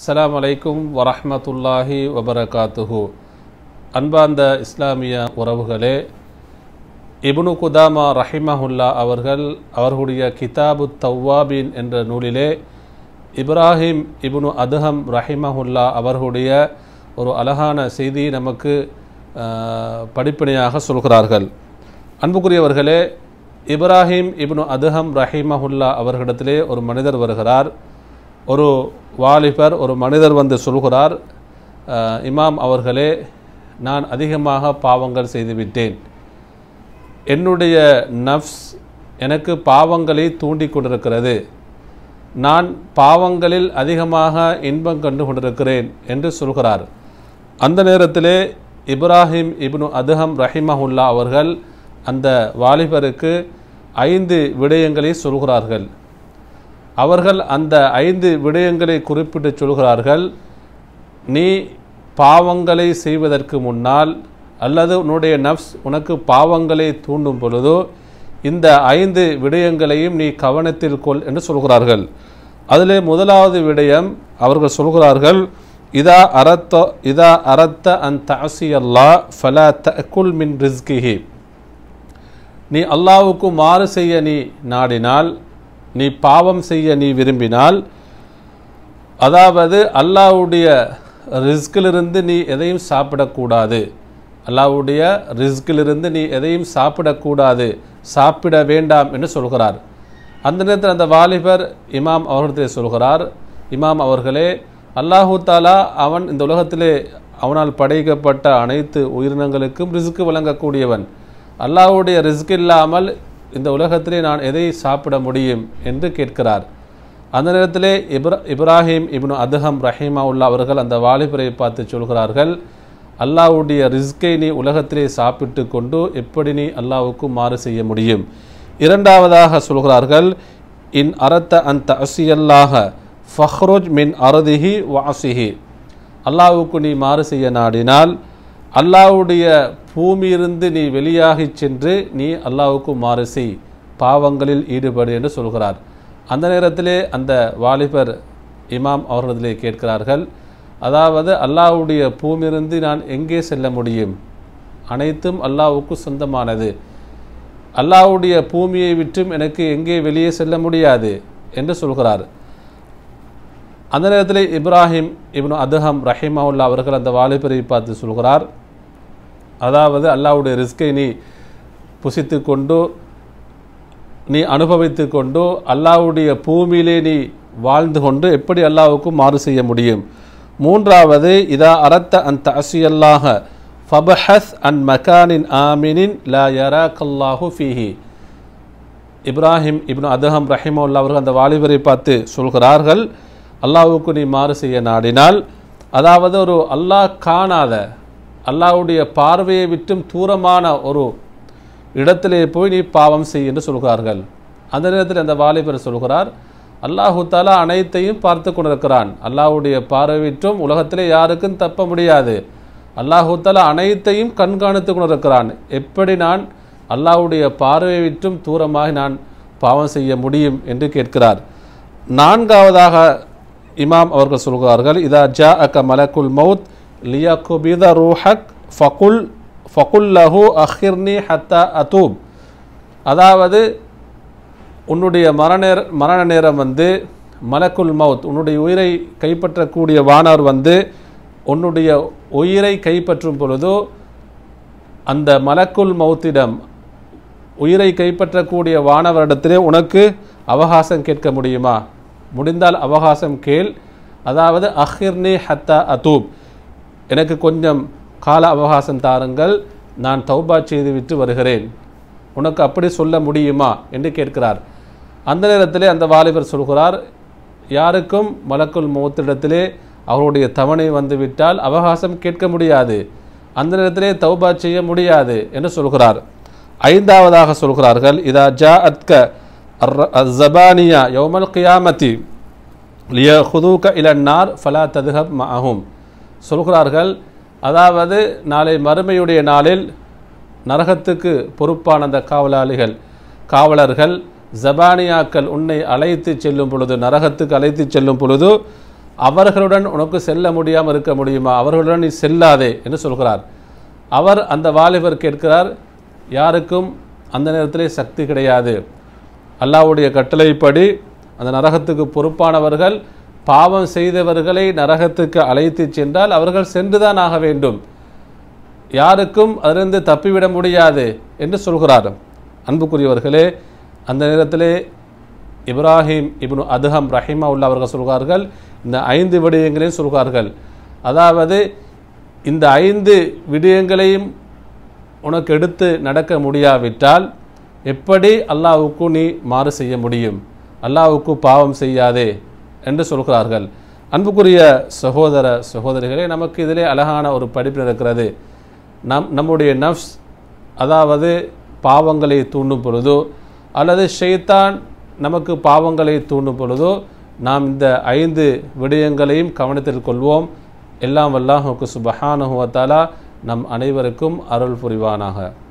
அஸ்லாம் வலைக்கும் வரஹமத்துல்லாஹி வபரகாத்துஹு அன்பார்ந்த இஸ்லாமிய உறவுகளே இபுனு குதாமா ரஹிமஹுல்லா அவர்கள் அவர்களுடைய கிதாபு தவ்வாபின் என்ற நூலிலே இப்ராஹிம் இபுனு அதுஹம் ரஹிமஹுல்லா அவர்களுடைய ஒரு அழகான செய்தி நமக்கு படிப்பினையாக சொல்கிறார்கள் அன்புக்குரியவர்களே இப்ராஹிம் இப்னு அதுஹம் ரஹிமஹுல்லா அவர்களிடத்திலே ஒரு மனிதர் வருகிறார் ஒரு வாலிபர் ஒரு மனிதர் வந்து சொல்கிறார் இமாம் அவர்களே நான் அதிகமாக பாவங்கள் செய்துவிட்டேன் என்னுடைய நஃப்ஸ் எனக்கு பாவங்களை தூண்டி கொண்டிருக்கிறது நான் பாவங்களில் அதிகமாக இன்பம் கண்டு கொண்டிருக்கிறேன் என்று சொல்கிறார் அந்த நேரத்திலே இப்ராஹிம் இப்னு அதுஹம் ரஹிமஹுல்லா அவர்கள் அந்த வாலிபருக்கு ஐந்து விடயங்களை சொல்கிறார்கள் அவர்கள் அந்த ஐந்து விடயங்களை குறிப்பிட்டு சொல்கிறார்கள் நீ பாவங்களை செய்வதற்கு முன்னால் அல்லது உன்னுடைய நஃப்ஸ் உனக்கு பாவங்களை தூண்டும் பொழுதோ இந்த ஐந்து விடயங்களையும் நீ கவனத்தில் கொள் என்று சொல்கிறார்கள் அதில் முதலாவது விடயம் அவர்கள் சொல்கிறார்கள் இதா அறத்த இதா அரத்த தாசி தாசியல்லா ஃபலா தக்குல் மின் ரிஸ்கிஹி நீ அல்லாவுக்கு மாறு செய்ய நீ நாடினால் நீ பாவம் செய்ய நீ விரும்பினால் அதாவது அல்லாவுடைய ரிஸ்கிலிருந்து நீ எதையும் சாப்பிடக்கூடாது அல்லாவுடைய ரிஸ்கிலிருந்து நீ எதையும் சாப்பிடக்கூடாது சாப்பிட வேண்டாம் என்று சொல்கிறார் அந்த நேரத்தில் அந்த வாலிபர் இமாம் அவர்களிடத்தில் சொல்கிறார் இமாம் அவர்களே அல்லாஹூ தாலா அவன் இந்த உலகத்திலே அவனால் படைக்கப்பட்ட அனைத்து உயிரினங்களுக்கும் ரிஸ்க்கு வழங்கக்கூடியவன் அல்லாஹுடைய ரிஸ்க் இல்லாமல் இந்த உலகத்திலே நான் எதை சாப்பிட முடியும் என்று கேட்கிறார் அந்த நேரத்திலே இப்ரா இப்ராஹிம் இப்னு அதுஹம் ரஹீமா உள்ள அவர்கள் அந்த வாலிபரை பார்த்து சொல்கிறார்கள் அல்லாவுடைய ரிஸ்கை நீ உலகத்திலே சாப்பிட்டு கொண்டு எப்படி நீ அல்லாவுக்கு மாறு செய்ய முடியும் இரண்டாவதாக சொல்கிறார்கள் இன் அறத்த அந்த அசியல்லாக ஃபஹ்ரோஜ் மின் அறதிஹி வாசிஹி அல்லாவுக்கு நீ மாறு செய்ய நாடினால் அல்லாவுடைய இருந்து நீ வெளியாகி சென்று நீ அல்லாவுக்கு மாறு செய் பாவங்களில் ஈடுபடு என்று சொல்கிறார் அந்த நேரத்திலே அந்த வாலிபர் இமாம் அவர்களிடத்திலே கேட்கிறார்கள் அதாவது அல்லாவுடைய பூமியிருந்து நான் எங்கே செல்ல முடியும் அனைத்தும் அல்லாவுக்கு சொந்தமானது அல்லாவுடைய பூமியை விட்டும் எனக்கு எங்கே வெளியே செல்ல முடியாது என்று சொல்கிறார் அந்த நேரத்தில் இப்ராஹிம் இப்னு அதஹம் ரஹிமாவுல்லா அவர்கள் அந்த வாலிபரை பார்த்து சொல்கிறார் அதாவது அல்லாவுடைய ரிஸ்கை நீ புசித்து கொண்டு நீ அனுபவித்து கொண்டு அல்லாவுடைய பூமியிலே நீ வாழ்ந்து கொண்டு எப்படி அல்லாவுக்கு மாறு செய்ய முடியும் மூன்றாவது இதா அரத்த அந்த தசியல்லாக ஃபபஹஸ் அன் மகானின் ஆமினின் லா கல்லாஹு ஃபீஹி இப்ராஹிம் இப்னு அதஹம் உள்ள அவர்கள் அந்த வாலிபரை பார்த்து சொல்கிறார்கள் அல்லாவுக்கு நீ மாறு செய்ய நாடினால் அதாவது ஒரு அல்லாஹ் காணாத அல்லாவுடைய பார்வையை விட்டும் தூரமான ஒரு இடத்திலே போய் நீ பாவம் செய் என்று சொல்கிறார்கள் அந்த நேரத்தில் அந்த வாலிபர் சொல்கிறார் அல்லாஹு தாலா அனைத்தையும் பார்த்து கொண்டிருக்கிறான் அல்லாஹுடைய பார்வையிட்டும் உலகத்திலே யாருக்கும் தப்ப முடியாது அல்லாஹு தாலா அனைத்தையும் கண்காணித்து கொண்டிருக்கிறான் எப்படி நான் அல்லாஹுடைய பார்வை விட்டும் தூரமாக நான் பாவம் செய்ய முடியும் என்று கேட்கிறார் நான்காவதாக இமாம் அவர்கள் சொல்கிறார்கள் இதா ஜா அக்க மலக்குல் மவுத் லியா குபித ரூஹக் ஃபகுல் ஃபகுல் லஹு அஹிர்னி ஹத்தா அதூப் அதாவது உன்னுடைய மரநேர மரண நேரம் வந்து மலக்குல் மவுத் உன்னுடைய உயிரை கைப்பற்றக்கூடிய வானவர் வந்து உன்னுடைய உயிரை கைப்பற்றும் பொழுது அந்த மலக்குல் மவுத்திடம் உயிரை கைப்பற்றக்கூடிய வானவரிடத்திலே உனக்கு அவகாசம் கேட்க முடியுமா முடிந்தால் அவகாசம் கேள் அதாவது அஹிர்னி ஹத்தா அதூப் எனக்கு கொஞ்சம் கால அவகாசம் தாருங்கள் நான் தௌபா செய்துவிட்டு வருகிறேன் உனக்கு அப்படி சொல்ல முடியுமா என்று கேட்கிறார் அந்த நேரத்திலே அந்த வாலிபர் சொல்கிறார் யாருக்கும் மலக்குள் முகத்திடத்திலே அவருடைய தவணை வந்துவிட்டால் அவகாசம் கேட்க முடியாது அந்த நேரத்திலே தௌபா செய்ய முடியாது என்று சொல்கிறார் ஐந்தாவதாக சொல்கிறார்கள் இதா ஜா அத்க அஸ்ஸபானியா யோமல் கியாமதி லிய ஹுதூக இலன்னார் ஃபலா ததுஹப் மஹும் சொல்கிறார்கள் அதாவது நாளை மறுமையுடைய நாளில் நரகத்துக்கு பொறுப்பான அந்த காவலாளிகள் காவலர்கள் ஜபானியாக்கள் உன்னை அழைத்து செல்லும் பொழுது நரகத்துக்கு அழைத்து செல்லும் பொழுது அவர்களுடன் உனக்கு செல்ல முடியாமல் இருக்க முடியுமா அவர்களுடன் நீ செல்லாதே என்று சொல்கிறார் அவர் அந்த வாலிபர் கேட்கிறார் யாருக்கும் அந்த நேரத்திலே சக்தி கிடையாது அல்லாவுடைய கட்டளைப்படி அந்த நரகத்துக்கு பொறுப்பானவர்கள் பாவம் செய்தவர்களை நரகத்துக்கு அழைத்து சென்றால் அவர்கள் சென்றுதான் ஆக வேண்டும் யாருக்கும் அதிலிருந்து தப்பிவிட முடியாது என்று சொல்கிறார் அன்புக்குரியவர்களே அந்த நேரத்திலே இப்ராஹிம் இப்னு அதுஹம் ரஹிமா உள்ள அவர்கள் சொல்கிறார்கள் இந்த ஐந்து விடயங்களையும் சொல்கிறார்கள் அதாவது இந்த ஐந்து விடயங்களையும் உனக்கு எடுத்து நடக்க முடியாவிட்டால் எப்படி அல்லாவுக்கு நீ மாறு செய்ய முடியும் அல்லாவுக்கு பாவம் செய்யாதே என்று சொல்கிறார்கள் அன்புக்குரிய சகோதர சகோதரிகளே நமக்கு இதிலே அழகான ஒரு படிப்பு இருக்கிறது நம் நம்முடைய நஃப்ஸ் அதாவது பாவங்களை தூண்டும் பொழுதோ அல்லது ஷெய்தான் நமக்கு பாவங்களை தூண்டும் பொழுதோ நாம் இந்த ஐந்து விடயங்களையும் கவனத்தில் கொள்வோம் எல்லாம் வல்லாஹுக்கு சுபஹானுவத்தாலா நம் அனைவருக்கும் அருள் புரிவானாக